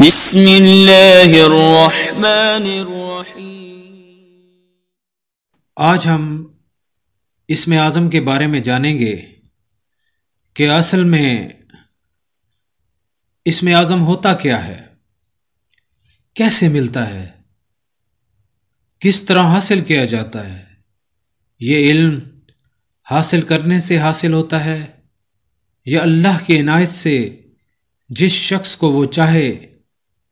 بسم الله الرحمन आज हम इसमें आज़म के बारे में जानेंगे कि असल में इसमें आज़म होता क्या है कैसे मिलता है किस तरह हासिल किया जाता है ये इल्म हासिल करने से हासिल होता है या अल्लाह की इनायत से जिस शख्स को वो चाहे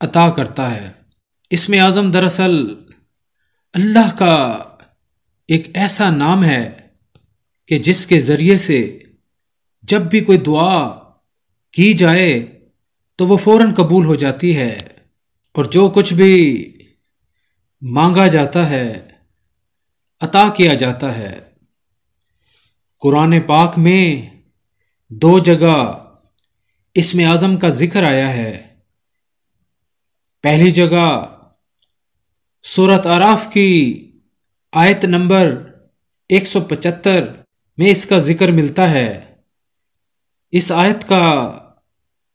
अता करता है इसमें आज़म दरअसल अल्लाह का एक ऐसा नाम है कि जिसके ज़रिए से जब भी कोई दुआ की जाए तो वो फ़ौर कबूल हो जाती है और जो कुछ भी मांगा जाता है अता किया जाता है कुरान पाक में दो जगह इसमें आज़म का ज़िक्र आया है पहली जगह सूरत आराफ की आयत नंबर 175 में इसका जिक्र मिलता है इस आयत का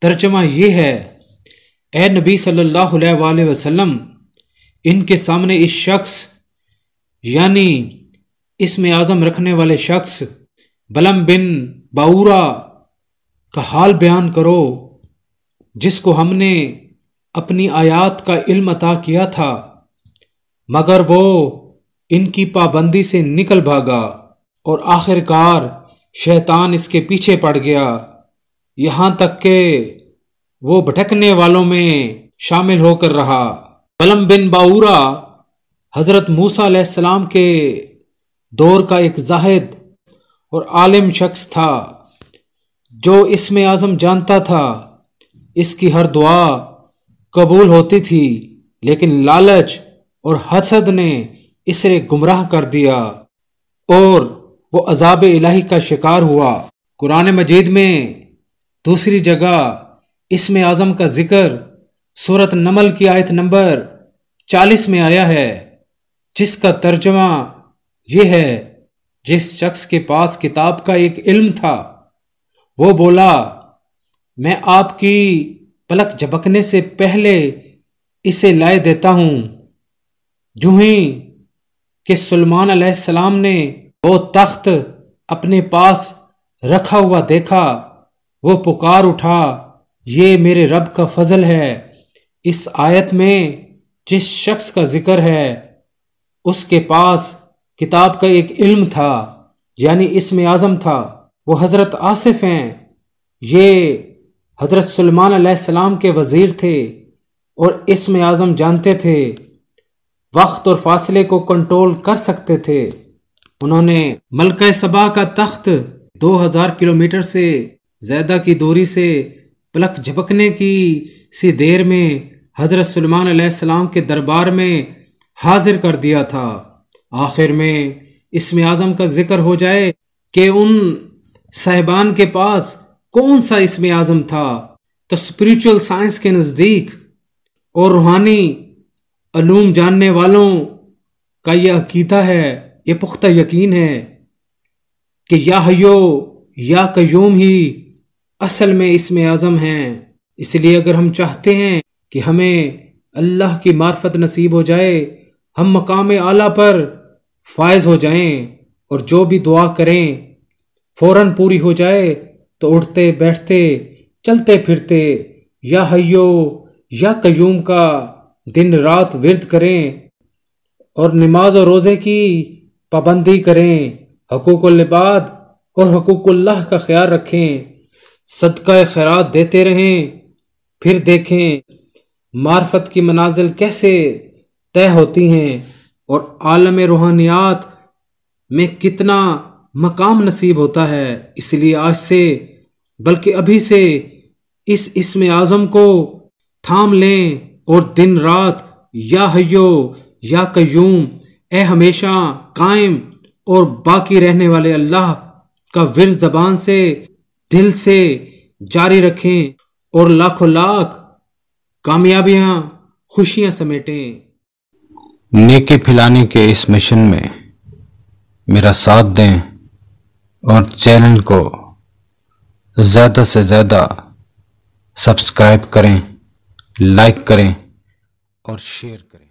तर्जमा ये है ए नबी सल्लल्लाहु अलैहि वसल्लम इनके सामने इस शख्स यानी इसमें आज़म रखने वाले शख्स बलम बिन बाऊरा का हाल बयान करो जिसको हमने अपनी आयात का इल्म अता किया था मगर वो इनकी पाबंदी से निकल भागा और आखिरकार शैतान इसके पीछे पड़ गया यहाँ तक के वो भटकने वालों में शामिल होकर रहा कलम बिन बाऊरा हज़रत मूसा सलाम के दौर का एक जाहिद और आलिम शख्स था जो इसमें आज़म जानता था इसकी हर दुआ कबूल होती थी लेकिन लालच और हसद ने इसे गुमराह कर दिया और वो अजाब इलाही का शिकार हुआ कुरान मजीद में दूसरी जगह इसमें आज़म का जिक्र सूरत नमल की आयत नंबर चालीस में आया है जिसका तर्जमा यह है जिस शख्स के पास किताब का एक इल्म था वो बोला मैं आपकी पलक झपकने से पहले इसे लाए देता हूं जूही के सलमान सलाम ने वो तख्त अपने पास रखा हुआ देखा वो पुकार उठा ये मेरे रब का फजल है इस आयत में जिस शख्स का जिक्र है उसके पास किताब का एक इल्म था यानी इसमें आज़म था वो हज़रत आसिफ हैं ये हज़रत सलमान सलाम के वज़ीर थे और इसम आज़म जानते थे वक्त और फासले को कंट्रोल कर सकते थे उन्होंने मलक सबा का तख्त 2000 किलोमीटर से ज़्यादा की दूरी से पलक झपकने की सी देर में हज़रत सलमान सलाम के दरबार में हाजिर कर दिया था आखिर में इसम आज़म का जिक्र हो जाए कि उन साहिबान के पास कौन सा इसमें आजम था तो स्पिरिचुअल साइंस के नज़दीक और रूहानी अलूम जानने वालों का यह अकीदा है यह पुख्ता यकीन है कि या हयो या कयूम ही असल में इसमें आज़म हैं इसलिए अगर हम चाहते हैं कि हमें अल्लाह की मार्फत नसीब हो जाए हम मकाम आला पर फायज हो जाएं और जो भी दुआ करें फौरन पूरी हो जाए तो उठते बैठते चलते फिरते या हयो या कयूम का दिन रात विरद करें और नमाज और रोज़े की पाबंदी करें लिबाद और हकूक़ुल्लाह का ख्याल रखें सदका खैरात देते रहें फिर देखें मार्फत की मनाजिल कैसे तय होती हैं और आलम रूहानियात में कितना मकाम नसीब होता है इसलिए आज से बल्कि अभी से इस इसम आज़म को थाम लें और दिन रात या हयो या कयूम ए हमेशा कायम और बाकी रहने वाले अल्लाह का विर जबान से दिल से जारी रखें और लाखों लाख कामयाबियां खुशियां समेटें नेके फैलाने के इस मिशन में मेरा साथ दें और चैनल को ज़्यादा से ज़्यादा सब्सक्राइब करें लाइक करें और शेयर करें